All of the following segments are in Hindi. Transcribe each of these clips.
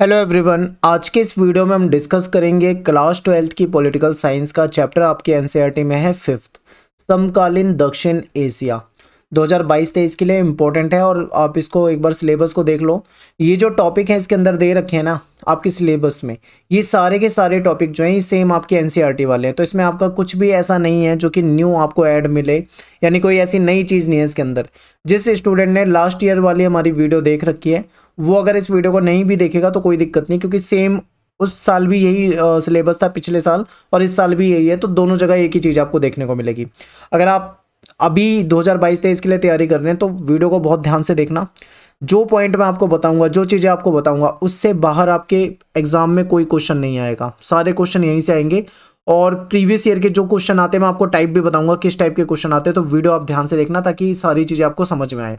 हेलो एवरीवन आज के इस वीडियो में हम डिस्कस करेंगे क्लास ट्वेल्थ की पॉलिटिकल साइंस का चैप्टर आपके एनसीईआरटी e में है फिफ्थ समकालीन दक्षिण एशिया बाईस तेईस के लिए इम्पोर्टेंट है और आप इसको एक बार सिलेबस को देख लो ये जो टॉपिक है इसके अंदर दे रखे हैं ना आपके सिलेबस में ये सारे के सारे टॉपिक जो हैं ये सेम आपके टी e वाले हैं तो इसमें आपका कुछ भी ऐसा नहीं है जो कि न्यू आपको ऐड मिले यानी कोई ऐसी नई चीज़ नहीं है इसके अंदर जिस स्टूडेंट ने लास्ट ईयर वाली हमारी वीडियो देख रखी है वो अगर इस वीडियो को नहीं भी देखेगा तो कोई दिक्कत नहीं क्योंकि सेम उस साल भी यही सिलेबस था पिछले साल और इस साल भी यही है तो दोनों जगह एक ही चीज़ आपको देखने को मिलेगी अगर आप अभी 2022-23 के लिए तैयारी कर रहे हैं तो वीडियो को बहुत ध्यान से देखना जो पॉइंट मैं आपको बताऊंगा जो चीज़ें आपको बताऊंगा उससे बाहर आपके एग्ज़ाम में कोई क्वेश्चन नहीं आएगा सारे क्वेश्चन यहीं से आएंगे और प्रीवियस ईयर के जो क्वेश्चन आते हैं मैं आपको टाइप भी बताऊंगा किस टाइप के क्वेश्चन आते हैं तो वीडियो आप ध्यान से देखना ताकि सारी चीज़ें आपको समझ में आए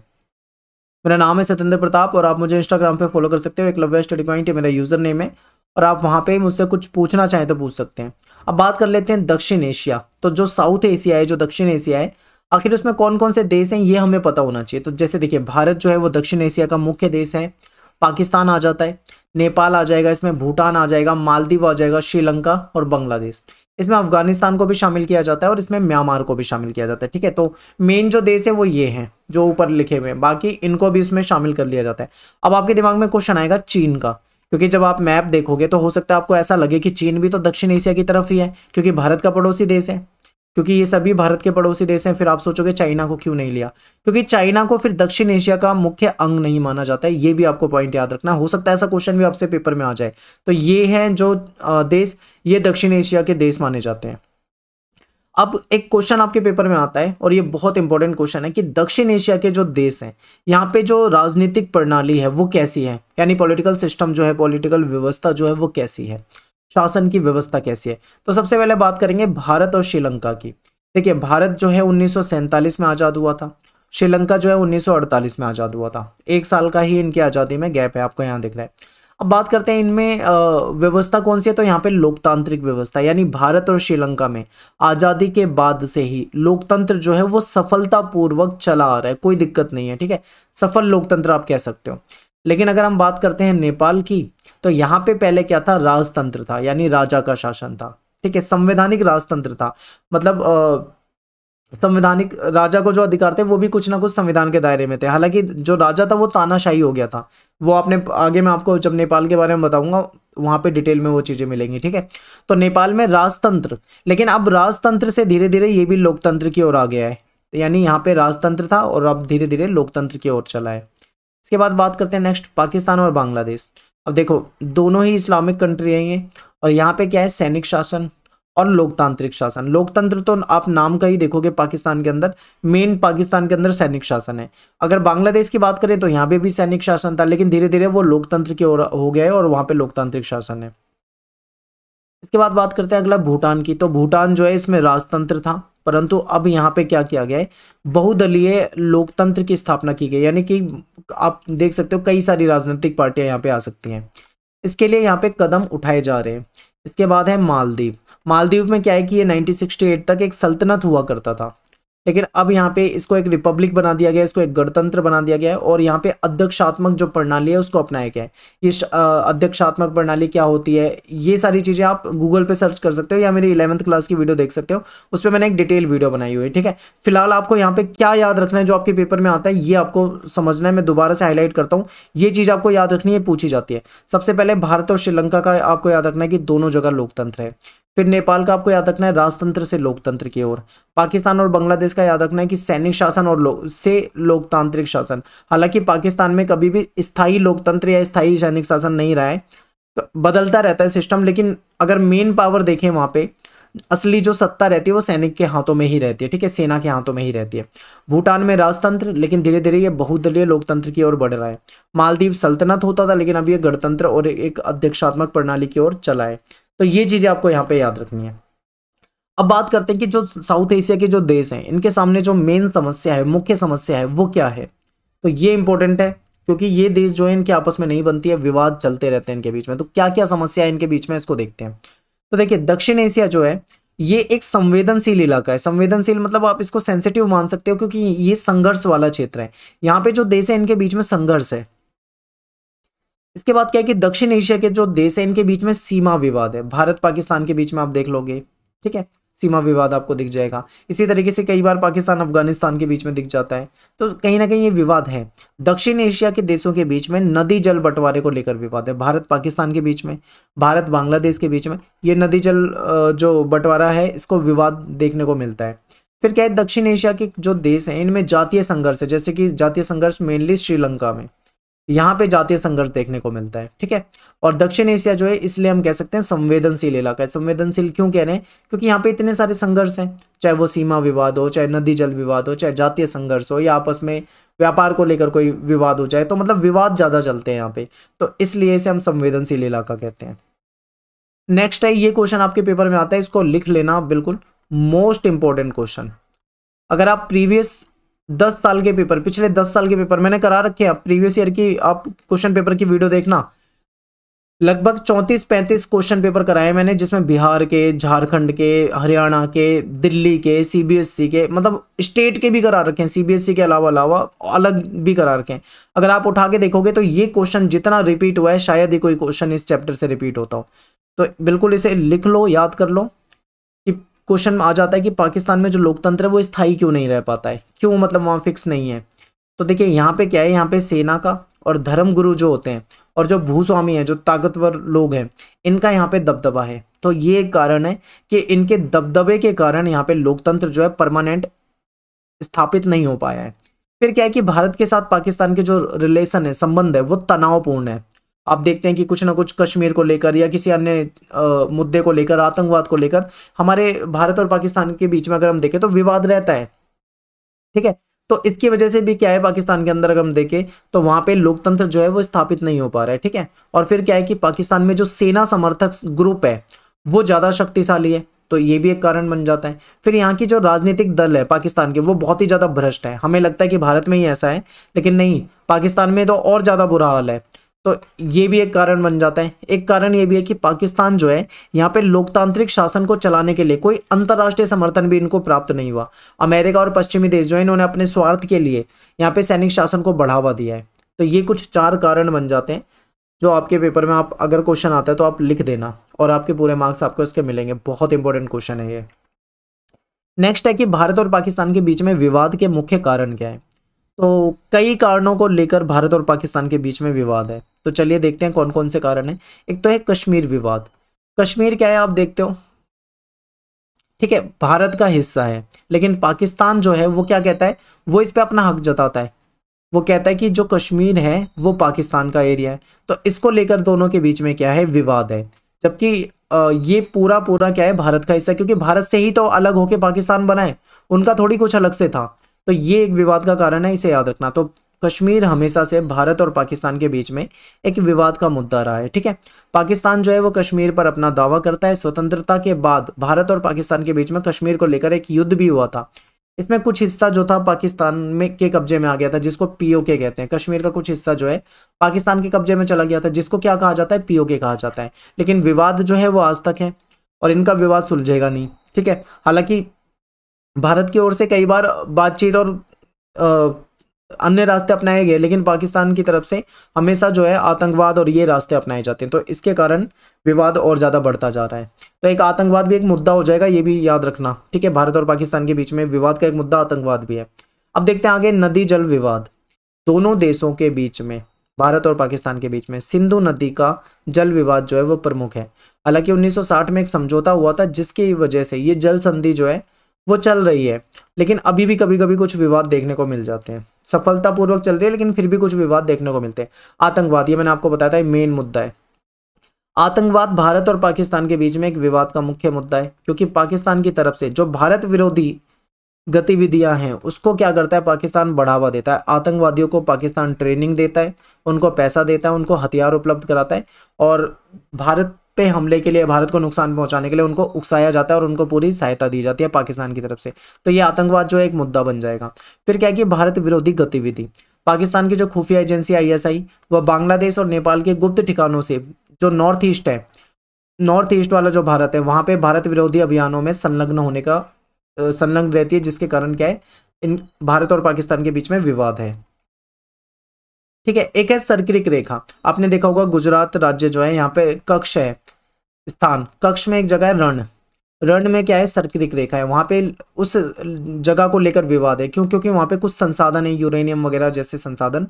मेरा नाम है सत्येंद्र प्रताप और आप मुझे इंस्टाग्राम पर फॉलो कर सकते हो एक लव्य स्टडी पॉइंट है मेरा यूज़र नेम है और आप वहाँ पर मुझसे कुछ पूछना चाहें तो पूछ सकते हैं अब बात कर लेते हैं दक्षिण एशिया तो जो साउथ एशिया है जो दक्षिण एशिया है आखिर उसमें कौन कौन से देश हैं ये हमें पता होना चाहिए तो जैसे देखिए भारत जो है वो दक्षिण एशिया का मुख्य देश है पाकिस्तान आ जाता है नेपाल आ जाएगा इसमें भूटान आ जाएगा मालदीव आ जाएगा श्रीलंका और बांग्लादेश इसमें अफगानिस्तान को भी शामिल किया जाता है और इसमें म्यांमार को भी शामिल किया जाता है ठीक है तो मेन जो देश है वो ये हैं जो ऊपर लिखे हुए हैं बाकी इनको भी इसमें शामिल कर लिया जाता है अब आपके दिमाग में क्वेश्चन आएगा चीन का क्योंकि जब आप मैप देखोगे तो हो सकता है आपको ऐसा लगे कि चीन भी तो दक्षिण एशिया की तरफ ही है क्योंकि भारत का पड़ोसी देश है क्योंकि ये सभी भारत के पड़ोसी देश हैं फिर आप सोचोगे चाइना को क्यों नहीं लिया क्योंकि चाइना को फिर दक्षिण एशिया का मुख्य अंग नहीं माना जाता है ये भी आपको पॉइंट याद रखना हो सकता है ऐसा क्वेश्चन भी आपसे पेपर में आ जाए तो ये हैं जो देश ये दक्षिण एशिया के देश माने जाते हैं अब एक क्वेश्चन आपके पेपर में आता है और ये बहुत इंपॉर्टेंट क्वेश्चन है कि दक्षिण एशिया के जो देश हैं यहाँ पे जो राजनीतिक प्रणाली है वो कैसी है यानी पॉलिटिकल सिस्टम जो है पॉलिटिकल व्यवस्था जो है वो कैसी है शासन की व्यवस्था कैसी है तो सबसे पहले बात करेंगे भारत और श्रीलंका की देखिए भारत जो है उन्नीस में आज़ाद हुआ था श्रीलंका जो है 1948 में आज़ाद हुआ था एक साल का ही इनकी आज़ादी में गैप है आपको यहाँ दिख रहा है अब बात करते हैं इनमें व्यवस्था कौन सी है तो यहाँ पे लोकतांत्रिक व्यवस्था यानी भारत और श्रीलंका में आज़ादी के बाद से ही लोकतंत्र जो है वो सफलतापूर्वक चला आ रहा है कोई दिक्कत नहीं है ठीक है सफल लोकतंत्र आप कह सकते हो लेकिन अगर हम बात करते हैं नेपाल की तो यहाँ पे पहले क्या था राजतंत्र था यानी राजा का शासन था ठीक है संवैधानिक राजतंत्र था मतलब संवैधानिक राजा को जो अधिकार थे वो भी कुछ ना कुछ संविधान के दायरे में थे हालांकि जो राजा था वो तानाशाही हो गया था वो आपने आगे मैं आपको जब नेपाल के बारे में बताऊंगा वहां पे डिटेल में वो चीज़ें मिलेंगी ठीक है तो नेपाल में राजतंत्र लेकिन अब राजतंत्र से धीरे धीरे ये भी लोकतंत्र की ओर आ गया है यानी यहाँ पे राजतंत्र था और अब धीरे धीरे लोकतंत्र की ओर चला है इसके बाद बात करते हैं नेक्स्ट पाकिस्तान और बांग्लादेश अब देखो दोनों ही इस्लामिक कंट्री हैं ये और यहाँ पे क्या है सैनिक शासन और लोकतांत्रिक शासन लोकतंत्र तो आप नाम का ही देखोगे पाकिस्तान के अंदर मेन पाकिस्तान के अंदर सैनिक शासन है अगर बांग्लादेश की बात करें तो यहाँ पे भी सैनिक शासन था लेकिन धीरे धीरे वो लोकतंत्र की ओर हो गया है और वहाँ पे लोकतांत्रिक शासन है इसके बाद बात करते हैं अगला भूटान की तो भूटान जो है इसमें राजतंत्र था परंतु अब यहाँ पे क्या किया गया है बहुदलीय लोकतंत्र की स्थापना की गई यानी कि आप देख सकते हो कई सारी राजनीतिक पार्टियां यहाँ पे आ सकती हैं इसके लिए यहाँ पे कदम उठाए जा रहे हैं इसके बाद है मालदीव मालदीव में क्या है कि ये 1968 तक एक सल्तनत हुआ करता था लेकिन अब यहाँ पे इसको एक रिपब्लिक बना दिया गया है इसको एक गणतंत्र बना दिया गया है और यहाँ पे अध्यक्षात्मक जो प्रणाली है उसको अपनाया गया है ये अध्यक्षात्मक प्रणाली क्या होती है ये सारी चीज़ें आप गूगल पे सर्च कर सकते हो या मेरी इलेवंथ क्लास की वीडियो देख सकते हो उस पर मैंने एक डिटेल वीडियो बनाई हुई है ठीक है फिलहाल आपको यहाँ पे क्या याद रखना है जो आपके पेपर में आता है ये आपको समझना है मैं दोबारा से हाईलाइट करता हूँ ये चीज़ आपको याद रखनी है पूछी जाती है सबसे पहले भारत और श्रीलंका का आपको याद रखना है कि दोनों जगह लोकतंत्र है फिर नेपाल का आपको याद रखना है राजतंत्र से लोकतंत्र की ओर पाकिस्तान और बांग्लादेश इसका याद रखना है कि सैनिक शासन और लो, से लोकतांत्रिक शासन हालांकि पाकिस्तान में कभी भी स्थायी लोकतंत्र या स्थायी सैनिक शासन नहीं रहा है बदलता रहता है सिस्टम लेकिन अगर मेन पावर देखें वहाँ पे असली जो सत्ता रहती है वो सैनिक के हाथों में ही रहती है ठीक है सेना के हाथों में ही रहती है भूटान में राजतंत्र लेकिन धीरे धीरे ये बहुदलीय लोकतंत्र की ओर बढ़ रहा है मालदीव सल्तनत होता था लेकिन अब ये गणतंत्र और एक अध्यक्षात्मक प्रणाली की ओर चला है तो ये चीज़ें आपको यहाँ पे याद रखनी है अब बात करते हैं कि जो साउथ एशिया के जो देश हैं इनके सामने जो मेन समस्या है मुख्य समस्या है वो क्या है तो ये इंपॉर्टेंट है क्योंकि ये देश जो है इनके आपस में नहीं बनती है विवाद चलते रहते हैं इनके बीच में तो क्या क्या समस्या है इनके बीच में इसको देखते हैं तो देखिए दक्षिण एशिया जो है ये एक संवेदनशील इलाका है संवेदनशील मतलब आप इसको सेंसिटिव मान सकते हो क्योंकि ये संघर्ष वाला क्षेत्र है यहाँ पे जो देश है इनके बीच में संघर्ष है इसके बाद क्या है कि दक्षिण एशिया के जो देश है इनके बीच में सीमा विवाद है भारत पाकिस्तान के बीच में आप देख लोगे ठीक है सीमा विवाद आपको दिख जाएगा इसी तरीके से कई बार पाकिस्तान अफगानिस्तान के बीच में दिख जाता है तो कहीं ना कहीं ये विवाद है दक्षिण एशिया के देशों के बीच में नदी जल बंटवारे को लेकर विवाद है भारत पाकिस्तान के बीच में भारत बांग्लादेश के बीच में ये नदी जल जो बंटवारा है इसको विवाद देखने को मिलता है फिर क्या है दक्षिण एशिया के जो देश हैं इनमें जातीय संघर्ष है जैसे कि जातीय संघर्ष मेनली श्रीलंका में यहाँ पे जातीय संघर्ष देखने को मिलता है ठीक है और दक्षिण एशिया जो है इसलिए हम कह सकते हैं संवेदनशील इलाका है संवेदनशील क्यों कह रहे हैं क्योंकि यहाँ पे इतने सारे संघर्ष हैं चाहे वो सीमा विवाद हो चाहे नदी जल विवाद हो चाहे जातीय संघर्ष हो या आपस में व्यापार को लेकर कोई विवाद हो जाए तो मतलब विवाद ज़्यादा चलते हैं यहाँ पे तो इसलिए इसे हम संवेदनशील इलाका कहते हैं नेक्स्ट है ये क्वेश्चन आपके पेपर में आता है इसको लिख लेना बिल्कुल मोस्ट इंपॉर्टेंट क्वेश्चन अगर आप प्रीवियस दस साल के पेपर पिछले दस साल के पेपर मैंने करा रखे हैं प्रीवियस ईयर की आप क्वेश्चन पेपर की वीडियो देखना लगभग चौंतीस पैंतीस क्वेश्चन पेपर कराए मैंने जिसमें बिहार के झारखंड के हरियाणा के दिल्ली के सीबीएसई e के मतलब स्टेट के भी करा रखे हैं सीबीएसई e के अलावा अलावा अलग भी करा रखे हैं अगर आप उठा के देखोगे तो ये क्वेश्चन जितना रिपीट हुआ है शायद ही कोई क्वेश्चन इस चैप्टर से रिपीट होता हो तो बिल्कुल इसे लिख लो याद कर लो क्वेश्चन आ जाता है कि पाकिस्तान में जो लोकतंत्र है वो स्थायी क्यों नहीं रह पाता है क्यों मतलब वहाँ फिक्स नहीं है तो देखिए यहाँ पे क्या है यहाँ पे सेना का और धर्मगुरु जो होते हैं और जो भूस्वामी हैं जो ताकतवर लोग हैं इनका यहाँ पे दबदबा है तो ये कारण है कि इनके दबदबे के कारण यहाँ पे लोकतंत्र जो है परमानेंट स्थापित नहीं हो पाया है फिर क्या है कि भारत के साथ पाकिस्तान के जो रिलेशन है संबंध है वो तनावपूर्ण है आप देखते हैं कि कुछ ना कुछ कश्मीर को लेकर या किसी अन्य मुद्दे को लेकर आतंकवाद को लेकर हमारे भारत और पाकिस्तान के बीच में अगर हम देखें तो विवाद रहता है ठीक है तो इसकी वजह से भी क्या है पाकिस्तान के अंदर अगर हम देखें तो वहां पे लोकतंत्र जो है वो स्थापित नहीं हो पा रहा है ठीक है और फिर क्या है कि पाकिस्तान में जो सेना समर्थक ग्रुप है वो ज़्यादा शक्तिशाली है तो ये भी एक कारण बन जाता है फिर यहाँ की जो राजनीतिक दल है पाकिस्तान के वो बहुत ही ज़्यादा भ्रष्ट है हमें लगता है कि भारत में ही ऐसा है लेकिन नहीं पाकिस्तान में तो और ज़्यादा बुरा हाल है तो ये भी एक कारण बन जाता है एक कारण ये भी है कि पाकिस्तान जो है यहाँ पे लोकतांत्रिक शासन को चलाने के लिए कोई अंतर्राष्ट्रीय समर्थन भी इनको प्राप्त नहीं हुआ अमेरिका और पश्चिमी देश जो है इन्होंने अपने स्वार्थ के लिए यहाँ पे सैनिक शासन को बढ़ावा दिया है तो ये कुछ चार कारण बन जाते हैं जो आपके पेपर में आप अगर क्वेश्चन आता है तो आप लिख देना और आपके पूरे मार्क्स आपको इसके मिलेंगे बहुत इंपॉर्टेंट क्वेश्चन है ये नेक्स्ट है कि भारत और पाकिस्तान के बीच में विवाद के मुख्य कारण क्या है तो कई कारणों को लेकर भारत और पाकिस्तान के बीच में विवाद है तो चलिए देखते हैं कौन कौन से कारण है एक तो है कश्मीर विवाद कश्मीर क्या है आप देखते हो ठीक है भारत का हिस्सा है लेकिन पाकिस्तान जो है वो क्या कहता है वो इस पर अपना हक जताता है वो कहता है कि जो कश्मीर है वो पाकिस्तान का एरिया है तो इसको लेकर दोनों के बीच में क्या है विवाद है जबकि ये पूरा पूरा क्या है भारत का हिस्सा क्योंकि भारत से ही तो अलग होके पाकिस्तान बनाए उनका थोड़ी कुछ अलग से था तो ये एक विवाद का कारण है इसे याद रखना तो कश्मीर हमेशा से भारत और पाकिस्तान के बीच में एक विवाद का मुद्दा रहा है ठीक है पाकिस्तान जो है वो कश्मीर पर अपना दावा करता है स्वतंत्रता के बाद भारत और पाकिस्तान के बीच में कश्मीर को लेकर एक युद्ध भी हुआ था इसमें कुछ हिस्सा जो था पाकिस्तान में के कब्जे में आ गया था जिसको पीओके कहते हैं कश्मीर का कुछ हिस्सा जो है पाकिस्तान के कब्जे में चला गया था जिसको क्या कहा जाता है पीओके कहा जाता है लेकिन विवाद जो है वो आज तक है और इनका विवाद सुलझेगा नहीं ठीक है हालांकि भारत की ओर से कई बार बातचीत और अन्य रास्ते अपनाए गए लेकिन पाकिस्तान की तरफ से हमेशा जो है आतंकवाद और ये रास्ते अपनाए जाते हैं तो इसके कारण विवाद और ज़्यादा बढ़ता जा रहा है तो एक आतंकवाद भी एक मुद्दा हो जाएगा ये भी याद रखना ठीक है भारत और पाकिस्तान के बीच में विवाद का एक मुद्दा आतंकवाद भी है अब देखते हैं आगे नदी जल विवाद दोनों देशों के बीच में भारत और पाकिस्तान के बीच में सिंधु नदी का जल विवाद जो है वो प्रमुख है हालांकि 1960 में एक समझौता हुआ था जिसकी वजह से ये जल संधि जो है वो चल रही है लेकिन अभी भी कभी कभी कुछ विवाद देखने को मिल जाते हैं सफलतापूर्वक चल रही है लेकिन फिर भी कुछ विवाद देखने को मिलते हैं आतंकवाद ये मैंने आपको बताया था मेन मुद्दा है आतंकवाद भारत और पाकिस्तान के बीच में एक विवाद का मुख्य मुद्दा है क्योंकि पाकिस्तान की तरफ से जो भारत विरोधी गतिविधियां हैं उसको क्या करता है पाकिस्तान बढ़ावा देता है आतंकवादियों को पाकिस्तान ट्रेनिंग देता है उनको पैसा देता है उनको हथियार उपलब्ध कराता है और भारत पे हमले के लिए भारत को नुकसान पहुंचाने के लिए उनको उकसाया जाता है और उनको पूरी सहायता दी जाती है पाकिस्तान की तरफ से तो ये आतंकवाद जो एक मुद्दा बन जाएगा फिर क्या कि भारत विरोधी गतिविधि पाकिस्तान की जो खुफिया एजेंसी आईएसआई वह बांग्लादेश और नेपाल के गुप्त ठिकानों से जो नॉर्थ ईस्ट है नॉर्थ ईस्ट वाला जो भारत है वहाँ पे भारत विरोधी अभियानों में संलग्न होने का संलग्न रहती है जिसके कारण क्या है इन भारत और पाकिस्तान के बीच में विवाद है ठीक है एक है सर्किक रेखा आपने देखा होगा गुजरात राज्य जो है यहाँ पे कक्ष है स्थान कक्ष में एक जगह है रण रण में क्या है सर्करिक रेखा है वहां पे उस जगह को लेकर विवाद है क्यों क्योंकि वहां पे कुछ संसाधन है यूरेनियम वगैरह जैसे संसाधन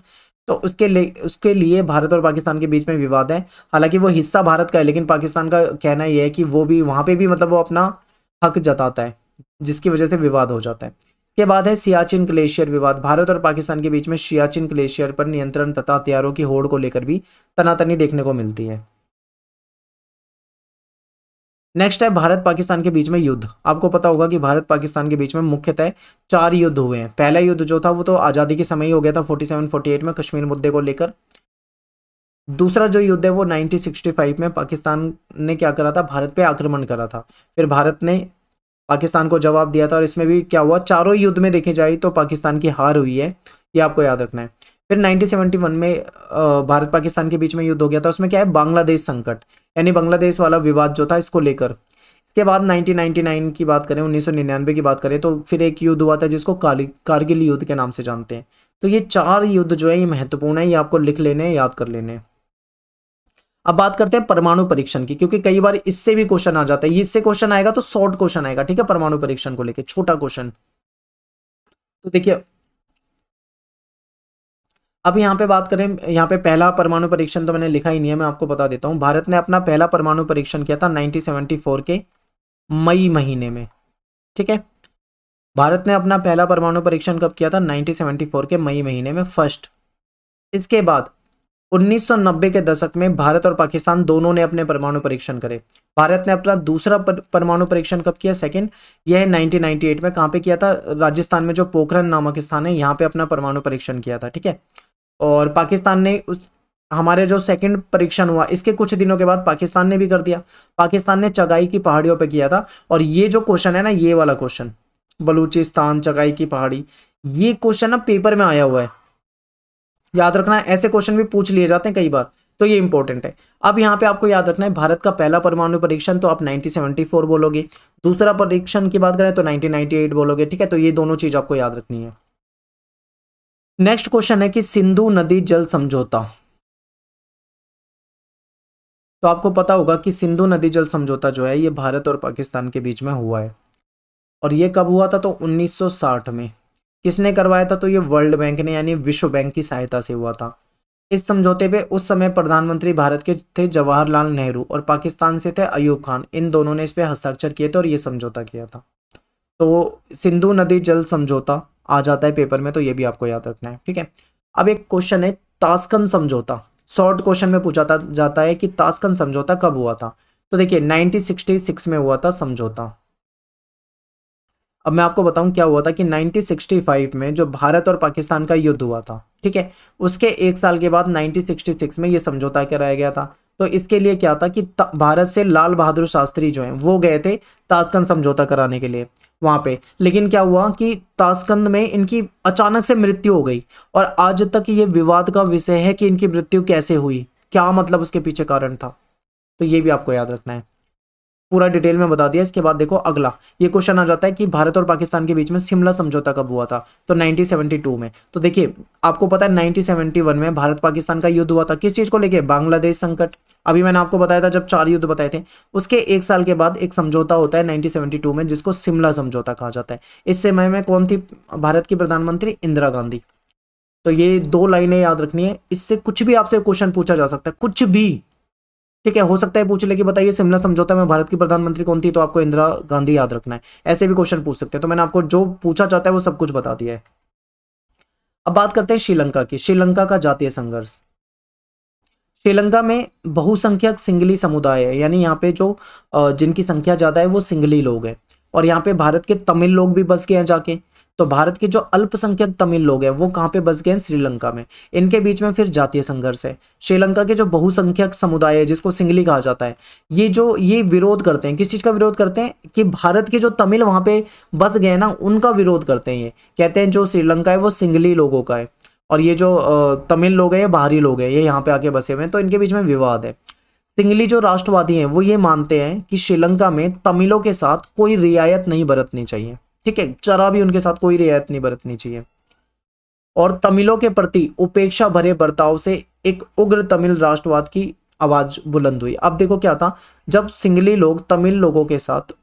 तो उसके लिए उसके लिए भारत और पाकिस्तान के बीच में विवाद है हालांकि वो हिस्सा भारत का है लेकिन पाकिस्तान का कहना यह है कि वो भी वहां पे भी मतलब वो अपना हक जताता है जिसकी वजह से विवाद हो जाता है इसके बाद है सियाचिन ग्लेशियर विवाद भारत और पाकिस्तान के बीच में सियाचिन ग्लेशियर पर नियंत्रण तथा हथियारों की होड़ को लेकर भी तनातनी देखने को मिलती है नेक्स्ट है भारत पाकिस्तान के बीच में युद्ध आपको पता होगा कि भारत पाकिस्तान के बीच में मुख्यतः चार युद्ध हुए हैं पहला युद्ध जो था वो तो आज़ादी के समय ही हो गया था 47 48 में कश्मीर मुद्दे को लेकर दूसरा जो युद्ध है वो 1965 में पाकिस्तान ने क्या करा था भारत पे आक्रमण करा था फिर भारत ने पाकिस्तान को जवाब दिया था और इसमें भी क्या हुआ चारों युद्ध में देखी जाए तो पाकिस्तान की हार हुई है ये आपको याद रखना है फिर 1971 में भारत पाकिस्तान के बीच में युद्ध हो गया था उसमें क्या है बांग्लादेश संकट यानी बांग्लादेश वाला विवाद जो था इसको लेकर इसके बाद 1999 की बात करें उन्नीस की बात करें तो फिर एक युद्ध हुआ था जिसको कारगिल युद्ध के नाम से जानते हैं तो ये चार युद्ध जो है ये महत्वपूर्ण है ये आपको लिख लेने याद कर लेने अब बात करते हैं परमाणु परीक्षण की क्योंकि कई बार इससे भी क्वेश्चन आ जाता है इससे क्वेश्चन आएगा तो शॉर्ट क्वेश्चन आएगा ठीक है परमाणु परीक्षण को लेकर छोटा क्वेश्चन तो देखिए अब यहाँ पे बात करें यहाँ पे पहला परमाणु परीक्षण तो मैंने लिखा ही नहीं है मैं आपको बता देता हूँ भारत ने अपना पहला परमाणु परीक्षण किया था 1974 के मई महीने में ठीक है भारत ने अपना पहला परमाणु परीक्षण कब किया था 1974 के मई महीने में फर्स्ट इसके बाद 1990 के दशक में भारत और पाकिस्तान दोनों ने अपने परमाणु परीक्षण करे भारत ने अपना दूसरा पर, परमाणु परीक्षण कब किया सेकंड यह 1998 में कहाँ पे किया था राजस्थान में जो पोखरण नामक स्थान है यहाँ पे अपना परमाणु परीक्षण किया था ठीक है और पाकिस्तान ने उस हमारे जो सेकंड परीक्षण हुआ इसके कुछ दिनों के बाद पाकिस्तान ने भी कर दिया पाकिस्तान ने चगाई की पहाड़ियों पे किया था और ये जो क्वेश्चन है ना ये वाला क्वेश्चन बलूचिस्तान चगाई की पहाड़ी ये क्वेश्चन ना पेपर में आया हुआ है याद रखना ऐसे क्वेश्चन भी पूछ लिए जाते हैं कई बार तो ये इंपॉर्टेंट है अब यहाँ पे आपको याद रखना है भारत का पहला परमाणु परीक्षण तो आप 1974 बोलोगे दूसरा परीक्षण की बात करें तो 1998 बोलोगे ठीक है तो ये दोनों चीज़ आपको याद रखनी है नेक्स्ट क्वेश्चन है कि सिंधु नदी जल समझौता तो आपको पता होगा कि सिंधु नदी जल समझौता जो है ये भारत और पाकिस्तान के बीच में हुआ है और ये कब हुआ था तो 1960 में किसने करवाया था तो ये वर्ल्ड बैंक ने यानी विश्व बैंक की सहायता से हुआ था इस समझौते पे उस समय प्रधानमंत्री भारत के थे जवाहरलाल नेहरू और पाकिस्तान से थे अयूब खान इन दोनों ने इस पर हस्ताक्षर किए थे और ये समझौता किया था तो सिंधु नदी जल समझौता आ जाता है पेपर में तो ये भी आपको याद रखना है ठीक है अब एक क्वेश्चन है तास्कन समझौता शॉर्ट क्वेश्चन में पूछा जाता है कि तास्कन समझौता कब हुआ था तो देखिए 1966 में हुआ था समझौता अब मैं आपको बताऊं क्या हुआ था कि 1965 में जो भारत और पाकिस्तान का युद्ध हुआ था ठीक है उसके एक साल के बाद 1966 में ये समझौता कराया गया था तो इसके लिए क्या था कि भारत से लाल बहादुर शास्त्री जो हैं वो गए थे ताजकंद समझौता कराने के लिए वहाँ पे लेकिन क्या हुआ कि ताशकंद में इनकी अचानक से मृत्यु हो गई और आज तक ये विवाद का विषय है कि इनकी मृत्यु कैसे हुई क्या मतलब उसके पीछे कारण था तो ये भी आपको याद रखना है पूरा डिटेल में बता दिया इसके बाद देखो अगला ये क्वेश्चन आ जाता है कि भारत और पाकिस्तान के बीच में शिमला समझौता कब हुआ था तो 1972 में तो देखिए आपको पता है 1971 में भारत पाकिस्तान का युद्ध हुआ था किस चीज़ को लेके बांग्लादेश संकट अभी मैंने आपको बताया था जब चार युद्ध बताए थे उसके एक साल के बाद एक समझौता होता है 1972 में जिसको शिमला समझौता कहा जाता है इस समय में कौन थी भारत की प्रधानमंत्री इंदिरा गांधी तो ये दो लाइनें याद रखनी है इससे कुछ भी आपसे क्वेश्चन पूछा जा सकता है कुछ भी ठीक है हो सकता है पूछ ले कि बताइए शिमला समझौता में भारत की प्रधानमंत्री कौन थी तो आपको इंदिरा गांधी याद रखना है ऐसे भी क्वेश्चन पूछ सकते हैं तो मैंने आपको जो पूछा जाता है वो सब कुछ बता दिया है अब बात करते हैं श्रीलंका की श्रीलंका का जातीय संघर्ष श्रीलंका में बहुसंख्यक सिंगली समुदाय है यानी यहाँ पे जो जिनकी संख्या ज़्यादा है वो सिंगली लोग हैं और यहाँ पे भारत के तमिल लोग भी बस के हैं जाके तो भारत के जो अल्पसंख्यक तमिल लोग हैं वो कहाँ पे बस गए श्रीलंका में इनके बीच में फिर जातीय संघर्ष है श्रीलंका के जो बहुसंख्यक समुदाय है जिसको सिंगली कहा जाता है ये जो ये विरोध करते हैं किस चीज़ का विरोध करते हैं कि भारत के जो तमिल वहाँ पे बस गए ना उनका विरोध करते हैं ये कहते हैं जो श्रीलंका है वो सिंगली लोगों का है और ये जो तमिल लोग हैं ये बाहरी लोग हैं ये यहाँ पे आके बसे हुए हैं तो इनके बीच में विवाद है सिंगली जो राष्ट्रवादी हैं वो ये मानते हैं कि श्रीलंका में तमिलों के साथ कोई रियायत नहीं बरतनी चाहिए ठीक है जरा भी उनके साथ कोई रियायत नहीं बरतनी चाहिए और तमिलों के प्रति उपेक्षा भरे बर्ताव से एक उग्र तमिल राष्ट्रवाद की आवाज बुलंद हुई अब देखो क्या था जब सिंगली लोग तमिल लोगों के साथ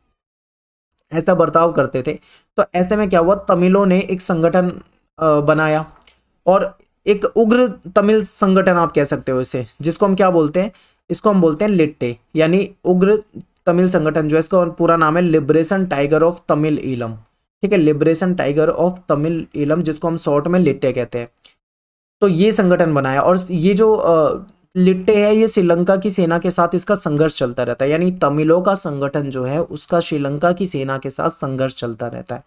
ऐसा बर्ताव करते थे तो ऐसे में क्या हुआ तमिलों ने एक संगठन बनाया और एक उग्र तमिल संगठन आप कह सकते हो इसे जिसको हम क्या बोलते हैं इसको हम बोलते हैं लिट्टे यानी उग्र तमिल संगठन जो है इसका पूरा नाम है liberation tiger of Tamil Eelam ठीक है लिबरेशन टाइगर ऑफ तमिल इलम जिसको हम शॉर्ट में लिट्टे कहते हैं तो ये संगठन बनाया और ये जो लिट्टे है ये श्रीलंका की सेना के साथ इसका संघर्ष चलता रहता है यानी तमिलों का संगठन जो है उसका श्रीलंका की सेना के साथ संघर्ष चलता रहता है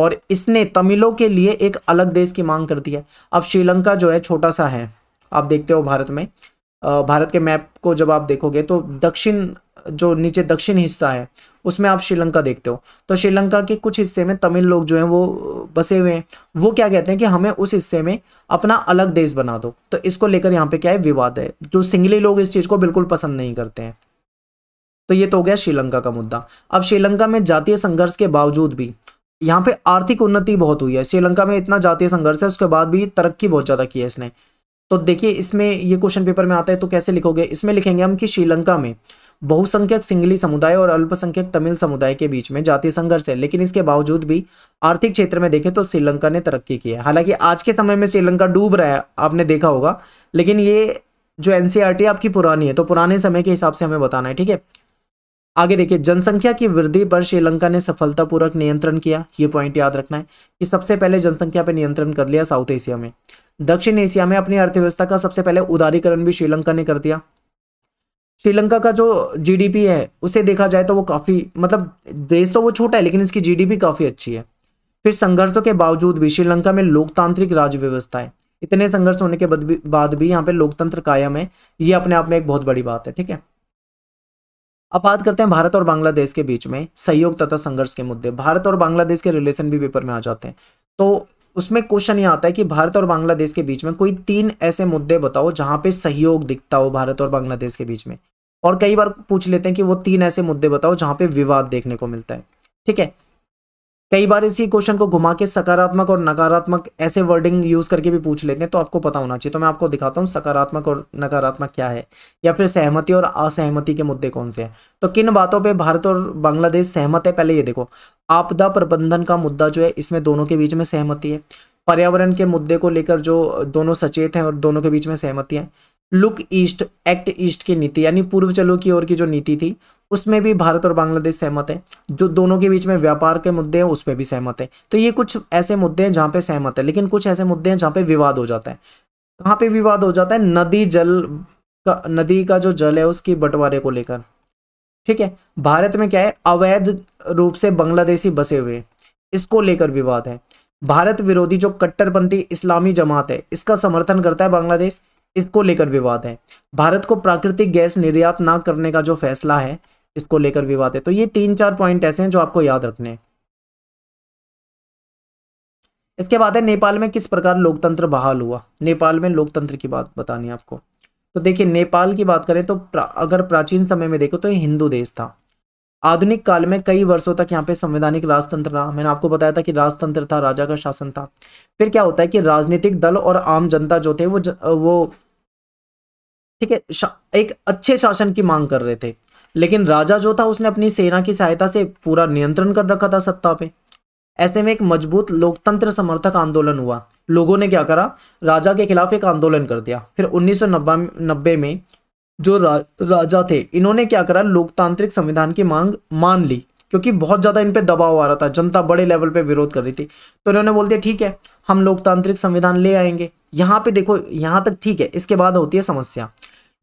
और इसने तमिलों के लिए एक अलग देश की मांग कर दी है अब श्रीलंका जो है छोटा सा है आप देखते हो भारत में भारत के मैप को जब आप देखोगे तो दक्षिण जो नीचे दक्षिण हिस्सा है उसमें आप श्रीलंका देखते हो तो श्रीलंका के कुछ हिस्से में तमिल लोग जो हैं वो बसे हुए हैं वो क्या कहते हैं कि हमें उस हिस्से में अपना अलग देश बना दो तो इसको लेकर यहाँ पे क्या है विवाद है जो सिंगली लोग इस चीज़ को बिल्कुल पसंद नहीं करते हैं तो ये तो हो गया श्रीलंका का मुद्दा अब श्रीलंका में जातीय संघर्ष के बावजूद भी यहाँ पे आर्थिक उन्नति बहुत हुई है श्रीलंका में इतना जातीय संघर्ष है उसके बाद भी तरक्की बहुत ज़्यादा की है इसने तो देखिए इसमें ये क्वेश्चन पेपर में आता है तो कैसे लिखोगे इसमें लिखेंगे हम कि श्रीलंका में बहुसंख्यक सिंगली समुदाय और अल्पसंख्यक तमिल समुदाय के बीच में जाति संघर्ष है लेकिन इसके बावजूद भी आर्थिक क्षेत्र में देखें तो श्रीलंका ने तरक्की की है हालांकि आज के समय में श्रीलंका डूब रहा है आपने देखा होगा लेकिन ये जो एनसीईआरटी आपकी पुरानी है तो पुराने समय के हिसाब से हमें बताना है ठीक है आगे देखिए जनसंख्या की वृद्धि पर श्रीलंका ने सफलतापूर्वक नियंत्रण किया ये पॉइंट याद रखना है कि सबसे पहले जनसंख्या पर नियंत्रण कर लिया साउथ एशिया में दक्षिण एशिया में अपनी अर्थव्यवस्था का सबसे पहले उदारीकरण भी श्रीलंका ने कर दिया श्रीलंका का जो जीडीपी है उसे देखा जाए तो वो काफ़ी मतलब देश तो वो छोटा है लेकिन इसकी जीडीपी काफ़ी अच्छी है फिर संघर्षों के बावजूद भी श्रीलंका में लोकतांत्रिक राज्य व्यवस्था है इतने संघर्ष होने के बाद भी यहाँ पे लोकतंत्र कायम है ये अपने आप में एक बहुत बड़ी बात है ठीक है अब बात करते हैं भारत और बांग्लादेश के बीच में सहयोग तथा संघर्ष के मुद्दे भारत और बांग्लादेश के रिलेशन भी पेपर में आ जाते हैं तो उसमें क्वेश्चन ये आता है कि भारत और बांग्लादेश के बीच में कोई तीन ऐसे मुद्दे बताओ जहां पे सहयोग दिखता हो भारत और बांग्लादेश के बीच में और कई बार पूछ लेते हैं कि वो तीन ऐसे मुद्दे बताओ जहां पे विवाद देखने को मिलता है ठीक है कई बार इसी क्वेश्चन को घुमा के सकारात्मक और नकारात्मक ऐसे वर्डिंग यूज करके भी पूछ लेते हैं तो आपको पता होना चाहिए तो मैं आपको दिखाता हूँ सकारात्मक और नकारात्मक क्या है या फिर सहमति और असहमति के मुद्दे कौन से हैं तो किन बातों पे भारत और बांग्लादेश सहमत है पहले ये देखो आपदा प्रबंधन का मुद्दा जो है इसमें दोनों के बीच में सहमति है पर्यावरण के मुद्दे को लेकर जो दोनों सचेत हैं और दोनों के बीच में सहमति है लुक ईस्ट एक्ट ईस्ट की नीति यानी पूर्व चलो की ओर की जो नीति थी उसमें भी भारत और बांग्लादेश सहमत है जो दोनों के बीच में व्यापार के मुद्दे हैं उस पर भी सहमत है तो ये कुछ ऐसे मुद्दे हैं जहाँ पे सहमत है लेकिन कुछ ऐसे मुद्दे हैं जहाँ पे विवाद हो जाता है कहाँ पे विवाद हो जाता है नदी जल का नदी का जो जल है उसकी बंटवारे को लेकर ठीक है भारत में क्या है अवैध रूप से बांग्लादेशी बसे हुए इसको लेकर विवाद है भारत विरोधी जो कट्टरपंथी इस्लामी जमात है इसका समर्थन करता है बांग्लादेश इसको लेकर विवाद है भारत को प्राकृतिक गैस निर्यात ना करने का जो फैसला है इसको लेकर विवाद है तो ये तीन चार पॉइंट ऐसे हैं जो आपको याद रखने हैं इसके बाद है नेपाल में किस प्रकार लोकतंत्र बहाल हुआ नेपाल में लोकतंत्र की बात बतानी है आपको तो देखिए नेपाल की बात करें तो प्रा, अगर प्राचीन समय में देखो तो ये हिंदू देश था आधुनिक काल में कई वर्षों तक यहाँ पे संवैधानिक राजतंत्र रहा मैंने आपको बताया था कि राजतंत्र था राजा का शासन था फिर क्या होता है कि राजनीतिक दल और आम जनता जो थे वो ज, वो ठीक है एक अच्छे शासन की मांग कर रहे थे लेकिन राजा जो था उसने अपनी सेना की सहायता से पूरा नियंत्रण कर रखा था सत्ता पे ऐसे में एक मजबूत लोकतंत्र समर्थक आंदोलन हुआ लोगों ने क्या करा राजा के खिलाफ एक आंदोलन कर दिया फिर उन्नीस में जो रा, राजा थे इन्होंने क्या करा लोकतांत्रिक संविधान की मांग मान ली क्योंकि बहुत ज़्यादा इन पर दबाव आ रहा था जनता बड़े लेवल पे विरोध कर रही थी तो इन्होंने बोल दिया ठीक है हम लोकतांत्रिक संविधान ले आएंगे यहाँ पे देखो यहाँ तक ठीक है इसके बाद होती है समस्या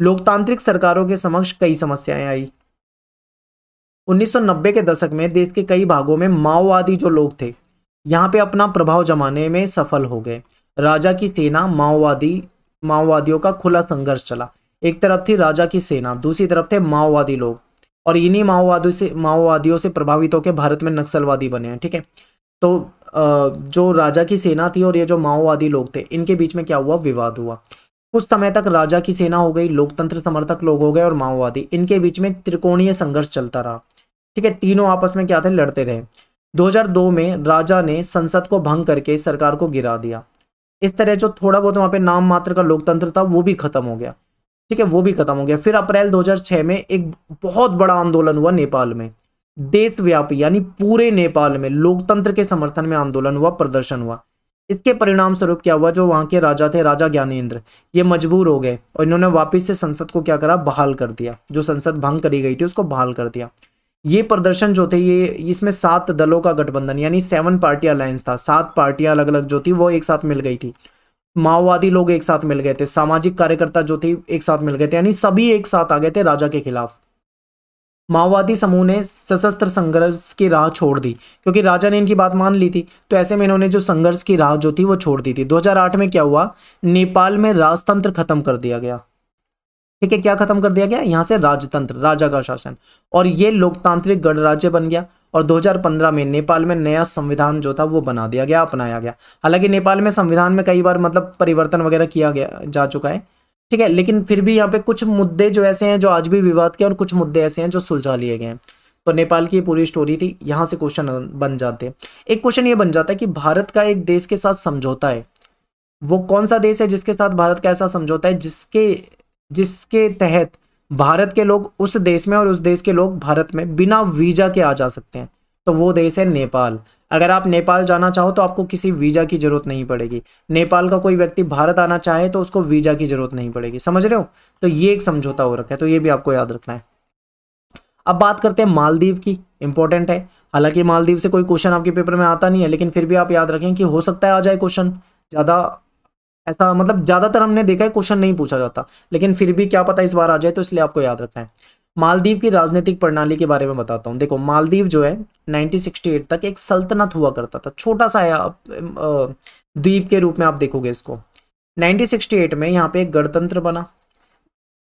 लोकतांत्रिक सरकारों के समक्ष कई समस्याएं आई 1990 के दशक में देश के कई भागों में माओवादी जो लोग थे यहाँ पे अपना प्रभाव जमाने में सफल हो गए राजा की सेना माओवादी माओवादियों का खुला संघर्ष चला एक तरफ थी राजा की सेना दूसरी तरफ थे माओवादी लोग और इन्हीं माओवादियों से माओवादियों से प्रभावित होकर भारत में नक्सलवादी बने हैं ठीक है तो जो राजा की सेना थी और ये जो माओवादी लोग थे इनके बीच में क्या हुआ विवाद हुआ कुछ समय तक राजा की सेना हो गई लोकतंत्र समर्थक लोग हो गए और माओवादी इनके बीच में त्रिकोणीय संघर्ष चलता रहा ठीक है तीनों आपस में क्या थे लड़ते रहे 2002 में राजा ने संसद को भंग करके सरकार को गिरा दिया इस तरह जो थोड़ा बहुत वहां पे नाम मात्र का लोकतंत्र था वो भी खत्म हो गया ठीक है वो भी खत्म हो गया फिर अप्रैल 2006 में एक बहुत बड़ा आंदोलन हुआ नेपाल में देशव्यापी यानी पूरे नेपाल में लोकतंत्र के समर्थन में आंदोलन हुआ प्रदर्शन हुआ इसके परिणाम स्वरूप क्या हुआ जो वहां के राजा थे राजा ज्ञानेन्द्र ये मजबूर हो गए और इन्होंने वापिस से संसद को क्या करा बहाल कर दिया जो संसद भंग करी गई थी उसको बहाल कर दिया ये प्रदर्शन जो थे ये इसमें सात दलों का गठबंधन यानी सेवन पार्टी अलायंस था सात पार्टियां अलग अलग जो थी वो एक साथ मिल गई थी माओवादी लोग एक साथ मिल गए थे सामाजिक कार्यकर्ता जो थे एक साथ मिल गए थे यानी सभी एक साथ आ गए थे राजा के खिलाफ माओवादी समूह ने सशस्त्र संघर्ष की राह छोड़ दी क्योंकि राजा ने इनकी बात मान ली थी तो ऐसे में इन्होंने जो संघर्ष की राह जो थी वो छोड़ दी थी 2008 में क्या हुआ नेपाल में राजतंत्र खत्म कर दिया गया ठीक है क्या खत्म कर दिया गया यहाँ से राजतंत्र राजा का शासन और ये लोकतांत्रिक गणराज्य बन गया और 2015 में नेपाल में नया संविधान जो था वो बना दिया गया अपनाया गया हालांकि नेपाल में संविधान में कई बार मतलब परिवर्तन वगैरह किया गया जा चुका है ठीक है लेकिन फिर भी यहाँ पे कुछ मुद्दे जो ऐसे हैं जो आज भी विवाद के और कुछ मुद्दे ऐसे हैं जो सुलझा लिए गए हैं तो नेपाल की पूरी स्टोरी थी यहाँ से क्वेश्चन बन जाते हैं एक क्वेश्चन ये बन जाता है कि भारत का एक देश के साथ समझौता है वो कौन सा देश है जिसके साथ भारत का ऐसा समझौता है जिसके जिसके तहत भारत के लोग उस देश में और उस देश के लोग भारत में बिना वीज़ा के आ जा सकते हैं तो वो देश है नेपाल अगर आप नेपाल जाना चाहो तो आपको किसी वीज़ा की ज़रूरत नहीं पड़ेगी नेपाल का कोई व्यक्ति भारत आना चाहे तो उसको वीज़ा की ज़रूरत नहीं पड़ेगी समझ रहे हो तो ये एक समझौता हो रखा है तो ये भी आपको याद रखना है अब बात करते हैं मालदीव की इंपॉर्टेंट है हालांकि मालदीव से कोई क्वेश्चन आपके पेपर में आता नहीं है लेकिन फिर भी आप याद रखें कि हो सकता है आ जाए क्वेश्चन ज़्यादा ऐसा मतलब ज़्यादातर हमने देखा है क्वेश्चन नहीं पूछा जाता लेकिन फिर भी क्या पता इस बार आ जाए तो इसलिए आपको याद रखना है मालदीव की राजनीतिक प्रणाली के बारे में बताता हूँ देखो मालदीव जो है 1968 तक एक सल्तनत हुआ करता था छोटा सा द्वीप के रूप में आप देखोगे इसको 1968 में यहाँ पे एक गणतंत्र बना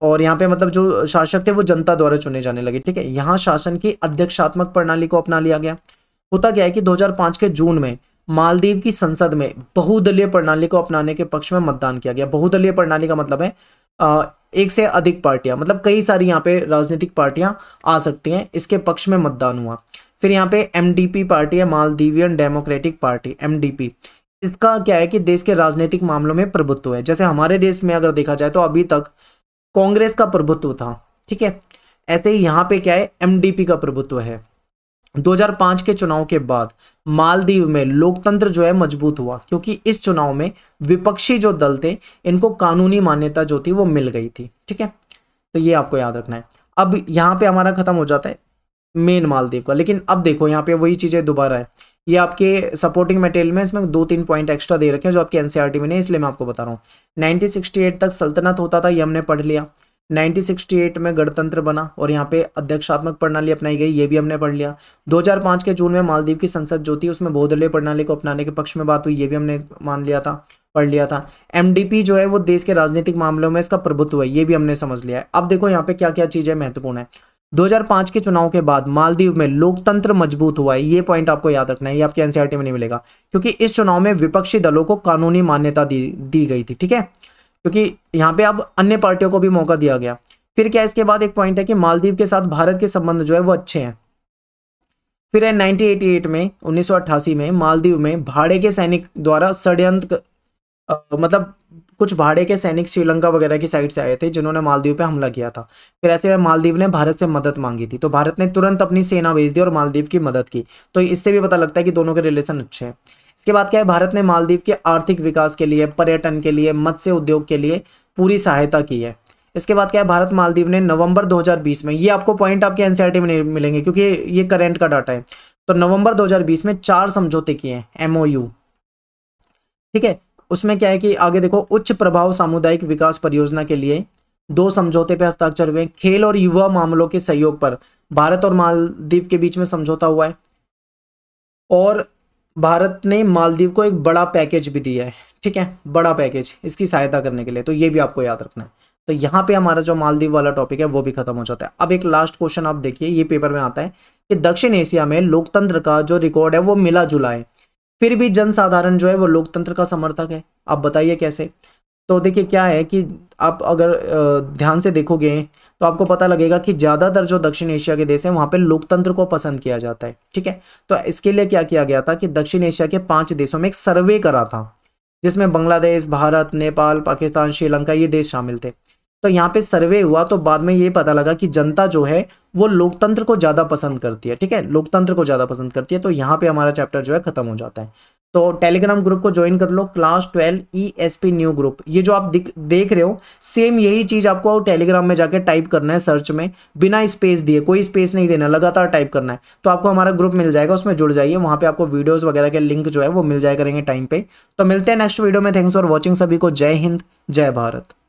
और यहाँ पे मतलब जो शासक थे वो जनता द्वारा चुने जाने लगे ठीक है यहाँ शासन की अध्यक्षात्मक प्रणाली को अपना लिया गया होता क्या है कि 2005 के जून में मालदीव की संसद में बहुदलीय प्रणाली को अपनाने के पक्ष में मतदान किया गया बहुदलीय प्रणाली का मतलब है एक से अधिक पार्टियां मतलब कई सारी यहाँ पे राजनीतिक पार्टियां आ सकती हैं इसके पक्ष में मतदान हुआ फिर यहाँ पे एम पार्टी है मालदीवियन डेमोक्रेटिक पार्टी एम इसका क्या है कि देश के राजनीतिक मामलों में प्रभुत्व है जैसे हमारे देश में अगर देखा जाए तो अभी तक कांग्रेस का प्रभुत्व था ठीक है ऐसे ही यहाँ पे क्या है एमडीपी का प्रभुत्व है 2005 के चुनाव के बाद मालदीव में लोकतंत्र जो है मजबूत हुआ क्योंकि इस चुनाव में विपक्षी जो दल थे इनको कानूनी मान्यता जो थी वो मिल गई थी ठीक है तो ये आपको याद रखना है अब यहाँ पे हमारा खत्म हो जाता है मेन मालदीव का लेकिन अब देखो यहाँ पे वही चीज़ें दोबारा है ये आपके सपोर्टिंग मटेरियल में इसमें दो तीन पॉइंट एक्स्ट्रा दे रखे हैं जो आपके एनसीआरटी e में नहीं इसलिए मैं आपको बता रहा हूँ 1968 तक सल्तनत होता था ये हमने पढ़ लिया 1968 में गणतंत्र बना और यहाँ पे अध्यक्षात्मक प्रणाली अपनाई गई ये भी हमने पढ़ लिया 2005 के जून में मालदीव की संसद जो थी उसमें बहुदलीय प्रणाली को अपनाने के पक्ष में बात हुई ये भी हमने मान लिया था पढ़ लिया था एमडीपी जो है वो देश के राजनीतिक मामलों में इसका प्रभुत्व है ये भी हमने समझ लिया है अब देखो यहाँ पे क्या क्या चीज़ें महत्वपूर्ण है 2005 के चुनाव के बाद मालदीव में लोकतंत्र मजबूत हुआ है ये पॉइंट आपको याद रखना है ये आपके एनसीआरटी e में नहीं मिलेगा क्योंकि इस चुनाव में विपक्षी दलों को कानूनी मान्यता दी दी गई थी ठीक है क्योंकि यहाँ पे अब अन्य पार्टियों को भी मौका दिया गया फिर क्या इसके बाद एक पॉइंट है कि मालदीव के साथ भारत के संबंध जो है वो अच्छे हैं फिर है 1988 में 1988 में मालदीव में भाड़े के सैनिक द्वारा षड्यंत्र मतलब कुछ भाड़े के सैनिक श्रीलंका वगैरह की साइड से आए थे जिन्होंने मालदीव पे हमला किया था फिर ऐसे में मालदीव ने भारत से मदद मांगी थी तो भारत ने तुरंत अपनी सेना भेज दी और मालदीव की मदद की तो इससे भी पता लगता है कि दोनों के रिलेशन अच्छे हैं इसके बाद क्या है भारत ने मालदीव के आर्थिक विकास के लिए पर्यटन के लिए मत्स्य उद्योग के लिए पूरी सहायता की है इसके बाद क्या है भारत मालदीव ने नवंबर 2020 में ये आपको पॉइंट आपके एनसीआरटी में मिलेंगे क्योंकि ये करंट का डाटा है तो नवंबर 2020 में चार समझौते किए हैं एमओयू ठीक है उसमें क्या है कि आगे देखो उच्च प्रभाव सामुदायिक विकास परियोजना के लिए दो समझौते पे हस्ताक्षर हुए खेल और युवा मामलों के सहयोग पर भारत और मालदीव के बीच में समझौता हुआ है और भारत ने मालदीव को एक बड़ा पैकेज भी दिया है ठीक है बड़ा पैकेज इसकी सहायता करने के लिए तो ये भी आपको याद रखना है तो यहाँ पे हमारा जो मालदीव वाला टॉपिक है वो भी खत्म हो जाता है अब एक लास्ट क्वेश्चन आप देखिए ये पेपर में आता है कि दक्षिण एशिया में लोकतंत्र का जो रिकॉर्ड है वो मिला जुला है फिर भी जनसाधारण जो है वो लोकतंत्र का समर्थक है आप बताइए कैसे तो देखिए क्या है कि आप अगर ध्यान से देखोगे तो आपको पता लगेगा कि ज़्यादातर जो दक्षिण एशिया के देश हैं वहाँ पे लोकतंत्र को पसंद किया जाता है ठीक है तो इसके लिए क्या किया गया था कि दक्षिण एशिया के पांच देशों में एक सर्वे करा था जिसमें बांग्लादेश भारत नेपाल पाकिस्तान श्रीलंका ये देश शामिल थे तो यहाँ पे सर्वे हुआ तो बाद में ये पता लगा कि जनता जो है वो लोकतंत्र को ज़्यादा पसंद करती है ठीक है लोकतंत्र को ज़्यादा पसंद करती है तो यहाँ पे हमारा चैप्टर जो है ख़त्म हो जाता है तो टेलीग्राम ग्रुप को ज्वाइन कर लो class twelve E S P new group ये जो आप देख रहे हो सेम यही चीज़ आपको टेलीग्राम में जाकर टाइप करना है सर्च में बिना स्पेस दिए कोई स्पेस नहीं देना लगातार टाइप करना है तो आपको हमारा ग्रुप मिल जाएगा उसमें जुड़ जाइए वहां पे आपको वीडियोस वगैरह के लिंक जो है वो मिल जाए करेंगे टाइम पे तो मिलते हैं नेक्स्ट वीडियो में थैंक्स फॉर वॉचिंग सभी को जय हिंद जय भारत